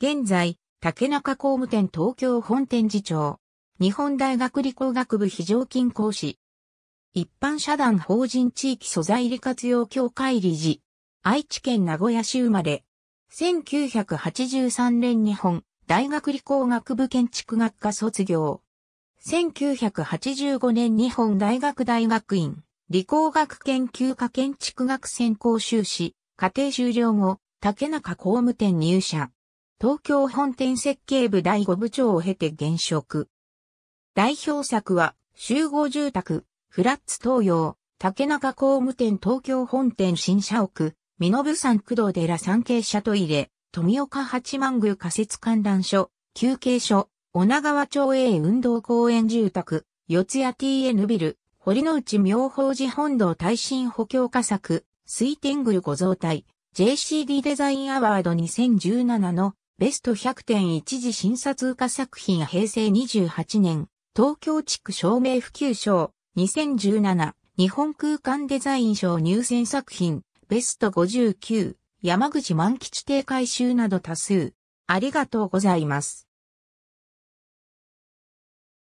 現在、竹中工務店東京本店次長。日本大学理工学部非常勤講師。一般社団法人地域素材利活用協会理事。愛知県名古屋市生まれ。1983年日本大学理工学部建築学科卒業。1985年日本大学大学院理工学研究科建築学専攻修士家庭終了後、竹中工務店入社。東京本店設計部第5部長を経て現職。代表作は、集合住宅、フラッツ東洋、竹中工務店東京本店新社屋、身延山工藤寺三景社トイレ、富岡八幡宮仮設観覧所、休憩所、女川町営運動公園住宅、四谷 TN ビル、堀之内妙法寺本堂耐震補強化策、水天宮ご造体、JCD デザインアワード2017のベスト100点一時審査通過作品平成28年、東京地区照明普及賞、2017、日本空間デザイン賞入選作品、ベスト59、山口満吉定回収など多数。ありがとうございます。